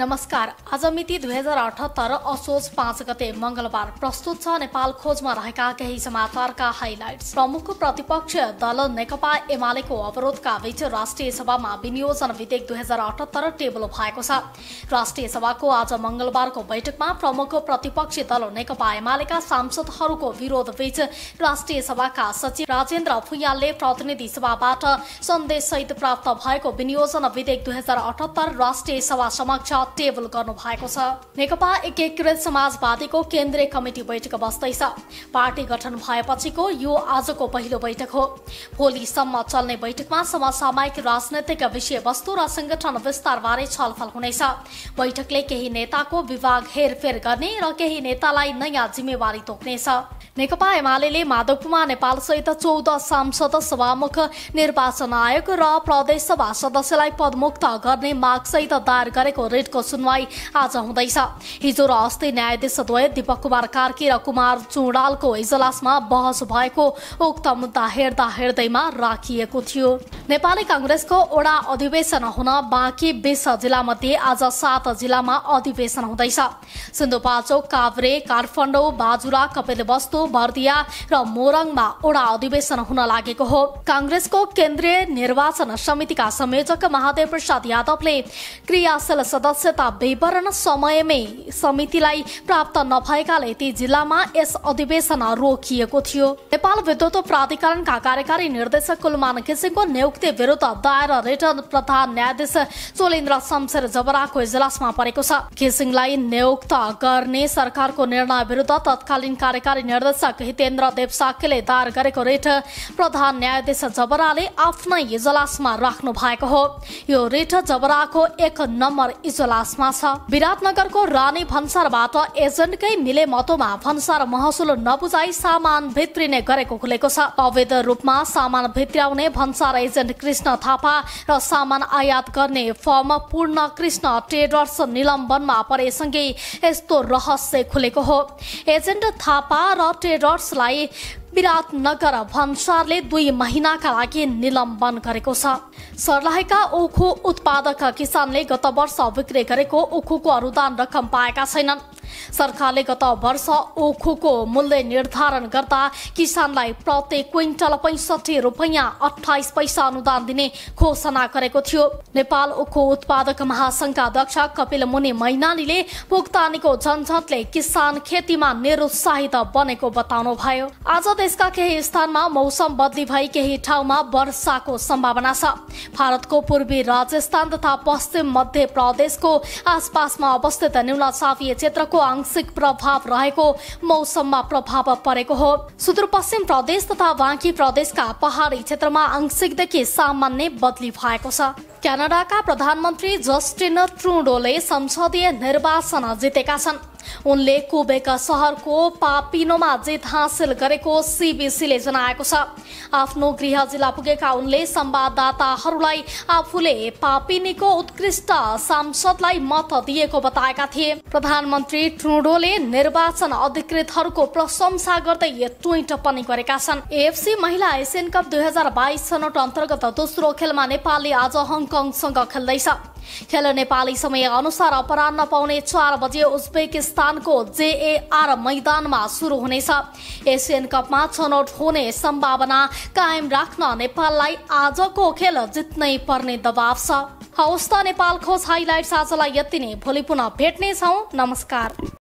नमस्कार आज मिति दुई हजार अठहत्तर असोज पाँच गते मङ्गलबार प्रस्तुत छ नेपाल खोजमा रहेका केही समाचारका हाइलाइट प्रमुख प्रतिपक्ष दल नेकपा एमालेको अवरोधका बीच राष्ट्रिय सभामा विनियोजन विधेयक दुई हजार अठहत्तर टेबल भएको छ राष्ट्रिय सभाको आज मंगलबारको बैठकमा प्रमुख प्रतिपक्षी दल नेकपा एमालेका सांसदहरूको विरोध बीच राष्ट्रिय सभाका सचिव राजेन्द्र फुयालले प्रतिनिधि सभाबाट सन्देश सहित प्राप्त भएको विनियोजन विधेयक दुई हजार अठहत्तर राष्ट्रिय सभा समक्ष टेबल गर्नु भएको छ नेकपा एकीकृत समाजवादीको केन्द्रीय कमिटी बैठक बस्दैछ पार्टी गठन भएपछिको यो आजको पहिलो बैठक हो भोलिसम्म चल्ने बैठकमा समसामयिक राजनैतिक विषयवस्तु र संगठन विस्तारबारे छलफल हुनेछ बैठकले केही नेताको विभाग हेरफेर गर्ने र केही नेतालाई नयाँ जिम्मेवारी तोक्नेछ नेकपा एमाले माधव कुमार नेपालसहित चौध सांसद सभामुख निर्वाचन आयोग र प्रदेशसभा सदस्यलाई पदमुक्त गर्ने मागसहित दायर गरेको रिटको सुनवाई आज हुँदैछ हिजो र अस्ति न्यायाधीशद्वय दीपक कुमार कार्की र कुमार चुडालको इजलासमा बहस भएको उक्त मुद्दा हेर्दा हेर्दैमा राखिएको थियो नेपाली काङ्ग्रेसको ओडा अधिवेशन हुन बाँकी बिस मध्ये आज सात जिल्लामा अधिवेशन हुँदैछ सिन्धुपाल्चोक काभ्रे काठमाडौँ बाजुरा कपिलवस्तु बर्दिया र मोरङमा ओडा अधिवेशन हुन लागेको हो काङ्ग्रेसको केन्द्रीय निर्वाचन समितिका संयोजक महादेव प्रसाद यादवले क्रियाशील सदस्यता विवरण समयमै समितिलाई प्राप्त नभएकाले ती जिल्लामा यस अधिवेशन रोकिएको थियो नेपाल विद्युत प्राधिकरणका कार्यकारी निर्देशक कुलमान घिसिङको नियुक्ति उक्ते विरोध दायर रिटर्न प्रधान न्यायाधीश सोलेन्द्र शमशेर जबराको इजलासमा परेको छ घिसिङलाई नियुक्त गर्ने सरकारको निर्णय विरुद्ध तत्कालीन कार्यकारी निर्देशक हितेन्द्र देवसाकेले दायर गरेको रिट प्रधान न्यायाधीश जबराले आफ्नै इजलासमा राख्नु भएको हो यो रिट जबराको एक नम्बर इजलासमा छ विराटनगरको रानी भन्सारबाट एजेन्टकै मिले मतोमा भन्सार महसुल नबुझाई सामान भित्रिने गरेको खुलेको छ अवैध रूपमा सामान भित्राउने भन्सार एजेन्ट एजेन्ट कृष्ण थापा र सामान आयात गर्ने फर्म पूर्ण कृष्ण ट्रेडर्स निलम्बनमा परेसँगै यस्तो रहस्य खुलेको हो एजेन्ट थापा र ट्रेडर्सलाई विराटनगर भन्सारले दुई महिनाका लागि निलम्बन गरेको छ सर्लाहका उखु उत्पादक किसानले गत वर्ष बिक्री गरेको उखुको अनुदान रकम पाएका छैनन् सरकारले गत वर्ष ओखोको मूल्य निर्धारण गर्दा किसानलाई प्रत्येक क्विन्टल पैसठी रुपैयाँ अठाइस पैसा अनुदान दिने घोषणा गरेको थियो नेपाल ओखो उत्पादक महासंघका अध्यक्ष कपिल मुनि मैनालीले भुक्तानीको झन्झटले किसान खेतीमा निरुत्साहित बनेको बताउनु भयो आज देशका केही स्थानमा मौसम बदली भई केही ठाउँमा वर्षाको सम्भावना छ भारतको पूर्वी राजस्थान तथा पश्चिम मध्य प्रदेशको आसपासमा अवस्थित न्यून साफी क्षेत्रको आंशिक प्रभाव रहेको मौसममा प्रभाव परेको हो सुदूरपश्चिम प्रदेश तथा बाँकी प्रदेशका पहाडी क्षेत्रमा आंशिकदेखि सामान्य बदली भएको छ क्यानाडाका प्रधानमन्त्री जस्टिन ट्रुडोले संसदीय निर्वाचन जितेका छन् उनले कोबेका सहरको पापिनोमा जित हासिल गरेको सिबिसीले जनाएको छ आफ्नो गृह जिल्ला पुगेका उनले संवाददाताहरूलाई आफूले पापिनीको उत्कृष्ट सांसदलाई मत दिएको बताएका थिए प्रधानमन्त्री ट्रुडोले निर्वाचन अधिकृतहरूको प्रशंसा गर्दै ट्विट पनि गरेका छन् एएफसी महिला एसियन कप दुई हजार बाइस छनौट अन्तर्गत दोस्रो खेलमा नेपालले आज हङकङ हङकङसँग खेल्दैछ खेल नेपाली समय अनुसार अपरान्न पाउने चार बजे उज्बेकिस्तानको जेएआर मैदानमा सुरु हुनेछ एसियन कपमा छनौट हुने सम्भावना कायम राख्न नेपाललाई आजको खेल जित्नै पर्ने दबाव छ हवस् त नेपाल खोज हाइलाइट्स आजलाई यति नै भोलि पुनः भेट्नेछौँ नमस्कार